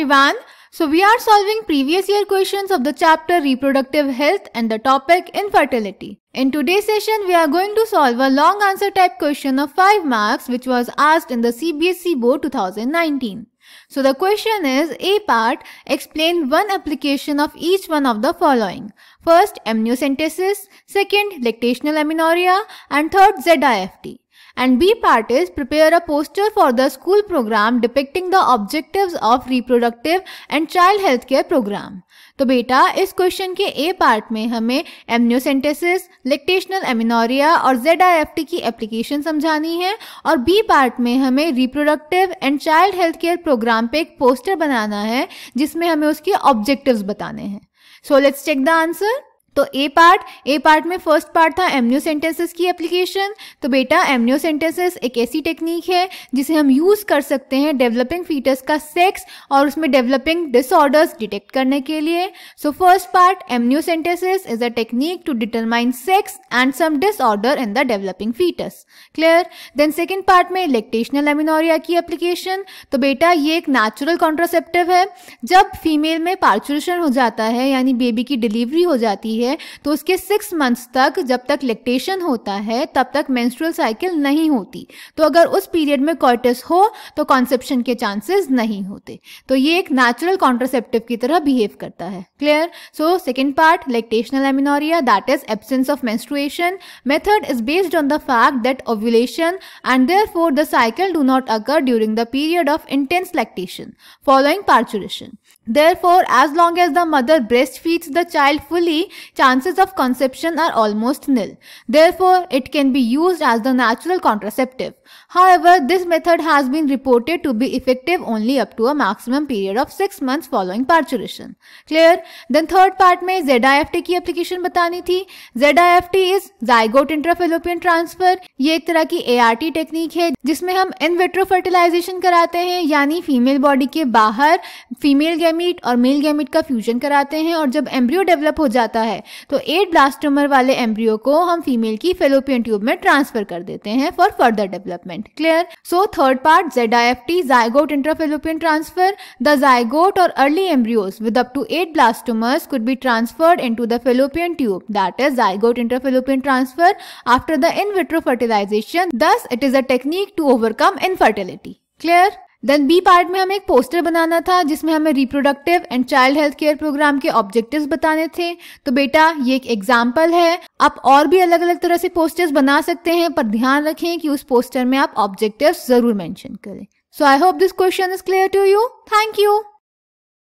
everyone. So we are solving previous year questions of the chapter reproductive health and the topic infertility. In today's session, we are going to solve a long answer type question of 5 marks which was asked in the CBSE Board 2019. So the question is A part, explain one application of each one of the following. First, amniocentesis, second, lactational amenorrhea and third, ZIFT. And B part is prepare a poster for the school program depicting the objectives of reproductive and child health care program. तो बेटा इस question के ए part में हमें amniocentesis lactational amenorrhoea और Z की application समझानी है और बी पार्ट में हमें reproductive and child health care programme पे एक पोस्टर बनाना है जिसमें हमें उसके ऑब्जेक्टिव्स बताने हैं so let's check the answer तो ए पार्ट ए पार्ट में फर्स्ट पार्ट था सेंटेंसेस की एप्लीकेशन तो बेटा सेंटेंसेस एक ऐसी टेक्निक है जिसे हम यूज़ कर सकते हैं डेवलपिंग फीटर्स का सेक्स और उसमें डेवलपिंग डिसऑर्डर्स डिटेक्ट करने के लिए so first part sentences is a technique to determine sex and some disorder in the developing foetus clear then second part में इलेक्टेशनल एमिनोरिया की एप्लीकेशन तो बेटा ये एक नेचुरल कॉन्ट्रासेप्टिव है जब फीमेल में पार्चुरेशन हो जाता है यानी बेबी की डिलीवरी हो जाती है है तो उसके सिक्स मंथ्स तक जब तक लेक्टेशन होता है तब तक मेंस्ट्रुअल साइकिल नहीं होती तो अगर उस पीरियड में कॉर्टिस हो तो कॉन्सेप्शन के चांसेस नहीं होते तो ये एक नेचुरल कॉन्ट्रासेप्टिव की तरह बिहेव करता है clear so second part lactational amenorrhoea that is absence of method is based on the fact that ovulation and therefore the cycle do not occur during the period of intense lactation following parturition Therefore, as long as the mother breastfeeds the child fully, chances of conception are almost nil. Therefore, it can be used as the natural contraceptive. However, this method has been reported to be effective only up to a maximum period of 6 months following parturition. Clear? Then third part mein ZIFT ki application batani thi ZIFT is zygote intrafallopian transfer. ye ek tarah ki ART technique hai jisme hum in vitro fertilization karate hain yani female body ke bahar female gamete और male gamete का fusion कराते हैं और जब embryo develop हो जाता है तो एट ब्लास्टोमर वाले एम्ब्रियो को हम फीमेल की फेलोपियन ट्यूब में ट्रांसफर कर देते हैं for further development clear so third part Z I F T zygote intrafallopian transfer the zygote और early embryos with up to eight blastomeres could be transferred into the fallopian tube that is zygote intrafallopian transfer after the in vitro fertilisation thus it is a technique to overcome infertility clear then B part में हमें एक poster बनाना था जिसमें हमें reproductive and child health care programme के objectives बताने थे तो बेटा ये एक एग्जाम्पल है आप और भी अलग अलग तरह से पोस्टर्स बना सकते हैं पर ध्यान रखें कि उस पोस्टर में आप ऑब्जेक्टिव्स जरूर मेंशन करें so I hope this question is clear to you thank you